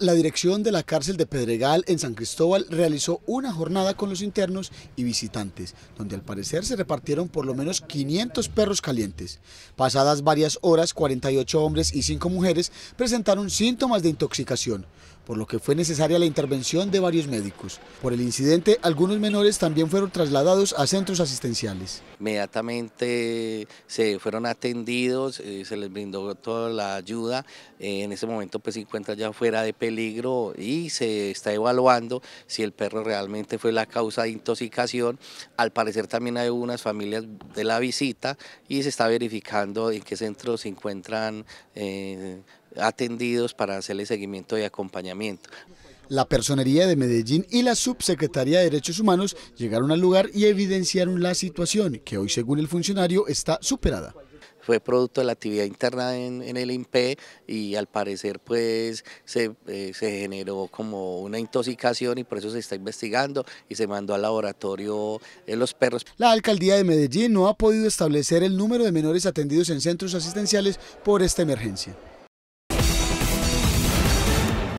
La dirección de la cárcel de Pedregal en San Cristóbal realizó una jornada con los internos y visitantes, donde al parecer se repartieron por lo menos 500 perros calientes. Pasadas varias horas, 48 hombres y 5 mujeres presentaron síntomas de intoxicación, por lo que fue necesaria la intervención de varios médicos. Por el incidente, algunos menores también fueron trasladados a centros asistenciales. Inmediatamente se fueron atendidos, eh, se les brindó toda la ayuda. Eh, en ese momento pues, se encuentra ya fuera de y se está evaluando si el perro realmente fue la causa de intoxicación. Al parecer también hay unas familias de la visita y se está verificando en qué centros se encuentran eh, atendidos para hacerle seguimiento y acompañamiento. La Personería de Medellín y la Subsecretaría de Derechos Humanos llegaron al lugar y evidenciaron la situación, que hoy según el funcionario está superada fue producto de la actividad interna en, el INPE y al parecer pues eh, se, generó como una intoxicación y por eso se está investigando y se mandó al laboratorio eh, los perros. La alcaldía de Medellín no ha podido establecer el número de menores atendidos en centros asistenciales por esta emergencia.